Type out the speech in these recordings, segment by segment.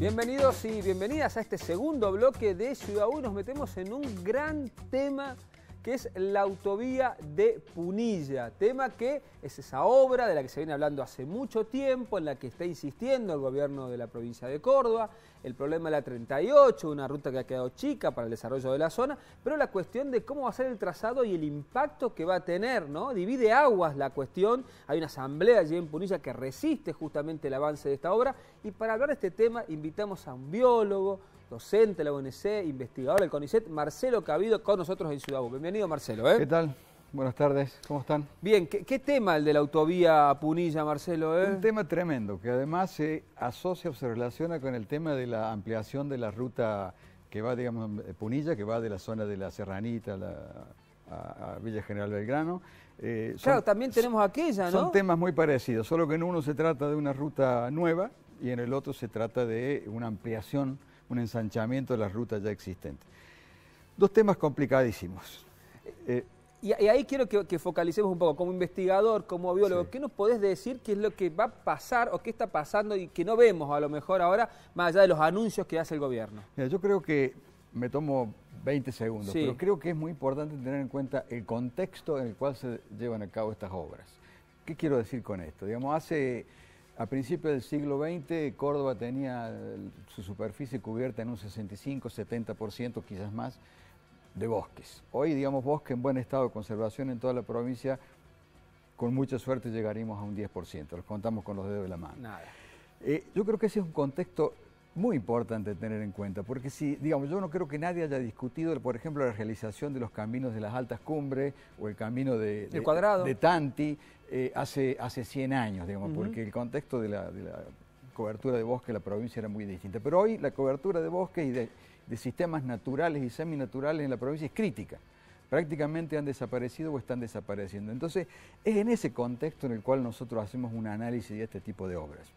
Bienvenidos y bienvenidas a este segundo bloque de Ciudad Uy, Nos metemos en un gran tema que es la autovía de Punilla, tema que es esa obra de la que se viene hablando hace mucho tiempo, en la que está insistiendo el gobierno de la provincia de Córdoba, el problema de la 38, una ruta que ha quedado chica para el desarrollo de la zona, pero la cuestión de cómo va a ser el trazado y el impacto que va a tener, ¿no? Divide aguas la cuestión, hay una asamblea allí en Punilla que resiste justamente el avance de esta obra y para hablar de este tema invitamos a un biólogo, docente de la UNC, investigador del CONICET, Marcelo Cabido, con nosotros en Ciudad Bienvenido, Marcelo. ¿eh? ¿Qué tal? Buenas tardes, ¿cómo están? Bien, ¿qué, tema el de la autovía Punilla, Marcelo? Eh? Un tema tremendo, que además se asocia o se relaciona con el tema de la ampliación de la ruta que va, digamos, eh, Punilla, que va de la zona de la Serranita a, Villa General Belgrano. Eh, claro, también tenemos aquella, ¿no? Son temas muy parecidos, solo que en uno se trata de una ruta nueva y en el otro se trata de una ampliación un ensanchamiento de las rutas ya existentes. Dos temas complicadísimos. Eh, y, ahí quiero que, focalicemos un poco, como investigador, como biólogo, ¿qué nos podés decir qué es lo que va a pasar o qué está pasando y que no vemos a lo mejor ahora, más allá de los anuncios que hace el gobierno? yo creo que me tomo 20 segundos, pero creo que es muy importante tener en cuenta el contexto en el cual se llevan a cabo estas obras. ¿Qué quiero decir con esto? Digamos, hace a principios del siglo XX, Córdoba tenía eh, su superficie cubierta en un 65-70%, quizás más, de bosques. Hoy, digamos, bosque en buen estado de conservación en toda la provincia, con mucha suerte llegaríamos a un 10%, los contamos con los dedos de la mano. Nada. Eh, yo creo que ese es un contexto muy importante tener en cuenta, porque si, digamos, yo no creo que nadie haya discutido, por ejemplo, la realización de los caminos de las altas cumbres o el camino de, de Tanti eh, hace, hace 100 años, digamos, porque el contexto de la, cobertura de bosque en la provincia era muy distinta. Pero hoy la cobertura de bosque y de, de sistemas naturales y seminaturales en la provincia es crítica prácticamente han desaparecido o están desapareciendo. Entonces, es en ese contexto en el cual nosotros hacemos un análisis de este tipo de obras.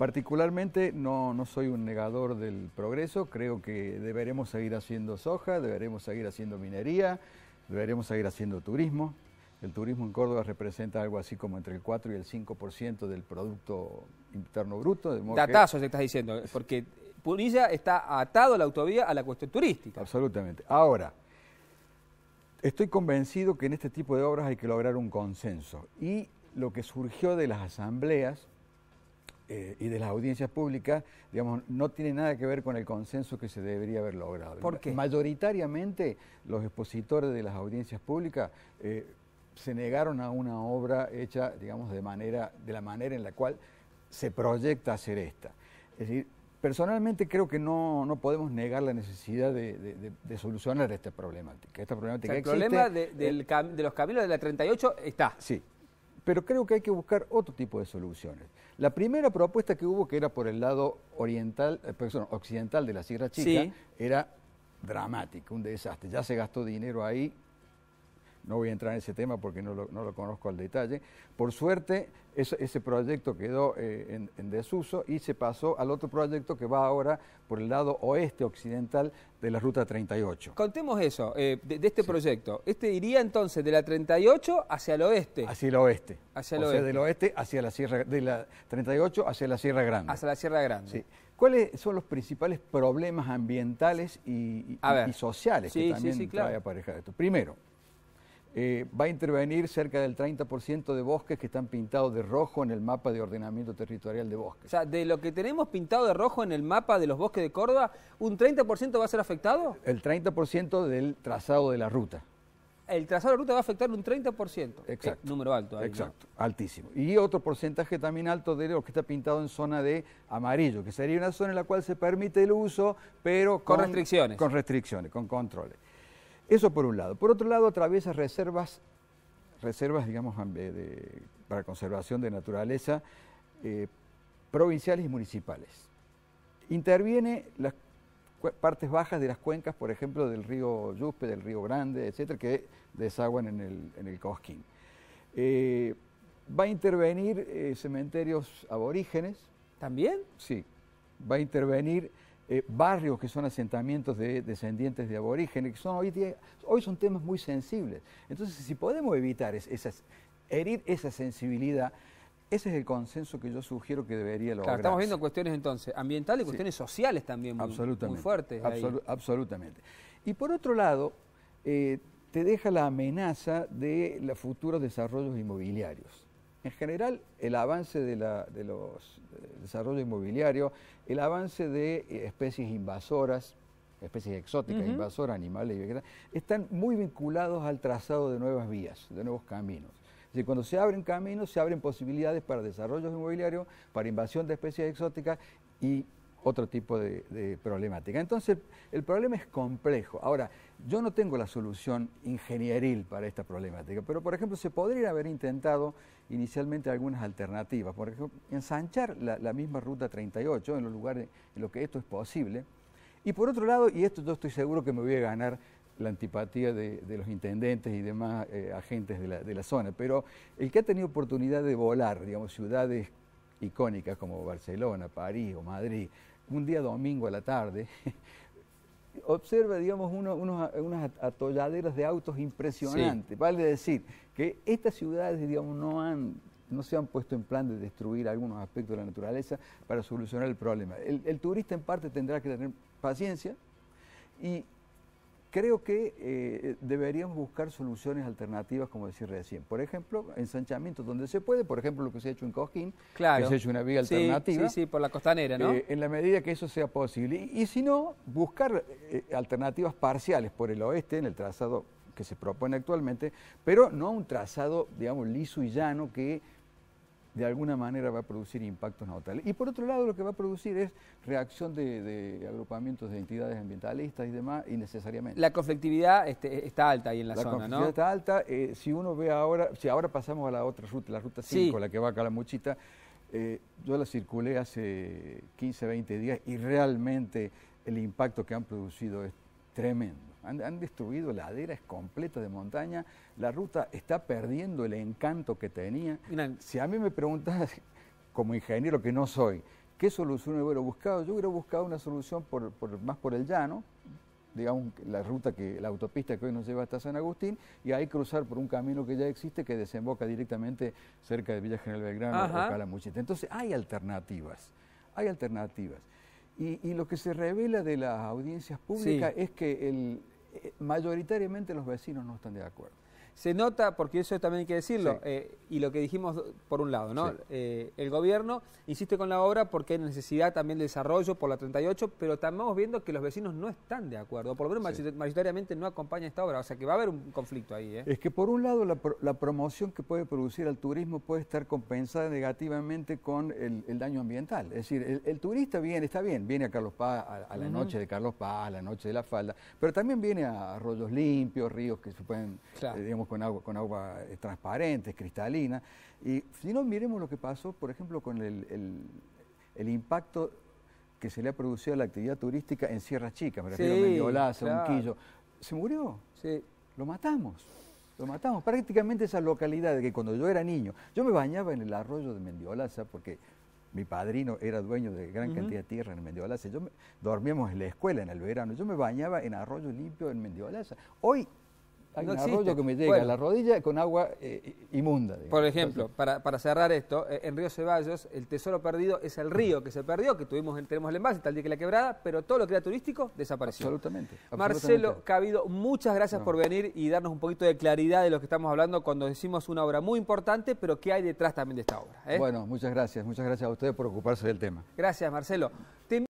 Particularmente no, soy un negador del progreso, creo que deberemos seguir haciendo soja, deberemos seguir haciendo minería, deberemos seguir haciendo turismo. El turismo en Córdoba representa algo así como entre el 4 y el 5% del Producto Interno Bruto. De Datazo estás diciendo, eh, porque Punilla está atado a la autovía a la cuestión turística. Absolutamente. Ahora, estoy convencido que en este tipo de obras hay que lograr un consenso. Y lo que surgió de las asambleas eh, y de las audiencias públicas, digamos, no tiene nada que ver con el consenso que se debería haber logrado. ¿Por Mayoritariamente los expositores de las audiencias públicas eh, se negaron a una obra hecha, digamos, de manera, de la manera en la cual se proyecta hacer esta. Es decir, personalmente creo que no, podemos negar la necesidad de, solucionar esta problemática. el problema eh, de los caminos de la 38 está. Sí, pero creo que hay que buscar otro tipo de soluciones. La primera propuesta que hubo, que era por el lado oriental, eh, occidental de la Sierra Chica, era dramática, un desastre. Ya se gastó dinero ahí, no voy a entrar en ese tema porque no lo, conozco al detalle. Por suerte, ese proyecto quedó eh, en, desuso y se pasó al otro proyecto que va ahora por el lado oeste occidental de la Ruta 38. Contemos eso, eh, de, este proyecto. Este iría entonces de la 38 hacia el oeste. Hacia el oeste. Hacia el o sea, del oeste hacia la Sierra, de la 38 hacia la Sierra Grande. Hacia la Sierra Grande. ¿Cuáles son los principales problemas ambientales y, sociales que también trae esto? Primero, eh, va a intervenir cerca del 30% de bosques que están pintados de rojo en el mapa de ordenamiento territorial de bosques. O sea, de lo que tenemos pintado de rojo en el mapa de los bosques de Córdoba, ¿un 30% va a ser afectado? El 30% del trazado de la ruta. El trazado de la ruta va a afectar un 30%. Exacto. Eh, número alto. exacto, altísimo. Y otro porcentaje también alto de lo que está pintado en zona de amarillo, que sería una zona en la cual se permite el uso, pero con, con restricciones. Con restricciones, con controles. Eso por un lado. Por otro lado, atraviesa reservas, reservas digamos, para conservación de naturaleza eh, provinciales y municipales. Interviene las partes bajas de las cuencas, por ejemplo, del río Yuspe, del río Grande, etcétera, que desaguan en el, en Cosquín. Eh, va a intervenir eh, cementerios aborígenes. ¿También? Sí. Va a intervenir eh, barrios que son asentamientos de descendientes de aborígenes, que son hoy, hoy son temas muy sensibles. Entonces, si podemos evitar herir esa sensibilidad, ese es el consenso que yo sugiero que debería lograr. estamos viendo cuestiones entonces ambientales y cuestiones sociales también muy, fuertes. Absolutamente. Y por otro lado, eh, te deja la amenaza de los futuros desarrollos inmobiliarios. En general, el avance de, los del desarrollo inmobiliario, el avance de eh, especies invasoras, especies exóticas, invasoras, animales y están muy vinculados al trazado de nuevas vías, de nuevos caminos. Es cuando se abren caminos, se abren posibilidades para desarrollos inmobiliarios, para invasión de especies exóticas y otro tipo de, problemática. Entonces, el problema es complejo. Ahora, yo no tengo la solución ingenieril para esta problemática, pero por ejemplo, se podrían haber intentado inicialmente algunas alternativas. Por ejemplo, ensanchar la, misma ruta 38 en los lugares en los que esto es posible. Y por otro lado, y esto yo estoy seguro que me voy a ganar la antipatía de, los intendentes y demás eh, agentes de la, de la zona, pero el que ha tenido oportunidad de volar, digamos, ciudades icónicas como Barcelona, París o Madrid, un día domingo a la tarde, observa, digamos, unas atolladeras de autos impresionantes. Vale decir que estas ciudades, digamos, no han no se han puesto en plan de destruir algunos aspectos de la naturaleza para solucionar el problema. El, el turista en parte tendrá que tener paciencia y Creo que eh, deberíamos buscar soluciones alternativas, como decía recién. Por ejemplo, ensanchamiento donde se puede, por ejemplo, lo que se ha hecho en Cojín, claro. que se ha hecho una vía alternativa. Sí, sí, por la costanera, ¿no? Eh, en la medida que eso sea posible. Y, si no, buscar eh, alternativas parciales por el oeste, en el trazado que se propone actualmente, pero no un trazado, digamos, liso y llano que de alguna manera va a producir impactos notables Y por otro lado, lo que va a producir es reacción de, agrupamientos de entidades ambientalistas y demás, innecesariamente. La conflictividad este, está alta ahí en la, zona, ¿no? La está alta. Eh, si uno ve ahora, si ahora pasamos a la otra ruta, la ruta 5, la que va a Calamuchita, Muchita, eh, yo la circulé hace 15, 20 días y realmente el impacto que han producido es tremendo han, destruido laderas completas de montaña, la ruta está perdiendo el encanto que tenía. si a mí me preguntas, como ingeniero que no soy, ¿qué solución hubiera buscado? Yo hubiera buscado una solución más por el llano, digamos, la ruta que la autopista que hoy nos lleva hasta San Agustín y ahí cruzar por un camino que ya existe que desemboca directamente cerca de Villa General Belgrano Ajá. la Calamuchita. Entonces hay alternativas, hay alternativas. Y, lo que se revela de las audiencias públicas es que el, eh, mayoritariamente los vecinos no están de acuerdo. Se nota, porque eso también hay que decirlo, eh, y lo que dijimos por un lado, ¿no? Eh, el gobierno insiste con la obra porque hay necesidad también de desarrollo por la 38, pero estamos viendo que los vecinos no están de acuerdo, por lo menos mayoritariamente no acompaña esta obra, o sea que va a haber un conflicto ahí. ¿eh? Es que por un lado la, promoción que puede producir al turismo puede estar compensada negativamente con el, daño ambiental. Es decir, el, turista viene, está bien, viene a Carlos Paz, a, la noche de Carlos Paz, a la noche de la falda, pero también viene a arroyos limpios, ríos que se pueden, eh, con agua, con agua eh, transparente, cristalina. Y si no, miremos lo que pasó, por ejemplo, con el, impacto que se le ha producido a la actividad turística en Sierra Chica, me refiero a Mendiolaza, Se murió. Sí. Lo matamos. Lo matamos. Prácticamente esa localidad de que cuando yo era niño, yo me bañaba en el arroyo de Mendiolaza porque mi padrino era dueño de gran cantidad de tierra en Mendiolaza. Yo dormíamos en la escuela en el verano. Yo me bañaba en arroyo limpio en Mendiolaza. Hoy hay un arroyo que me llega a la rodilla con agua eh, inmunda. Por ejemplo, para, cerrar esto, eh, en Río Ceballos el tesoro perdido es el río que se perdió, que tuvimos tenemos el envase tal día que la quebrada, pero todo lo que era turístico desapareció. Absolutamente. Marcelo Cabido, muchas gracias por venir y darnos un poquito de claridad de lo que estamos hablando cuando decimos una obra muy importante, pero que hay detrás también de esta obra. Eh? Bueno, muchas gracias, muchas gracias a ustedes por ocuparse del tema. Gracias, Marcelo.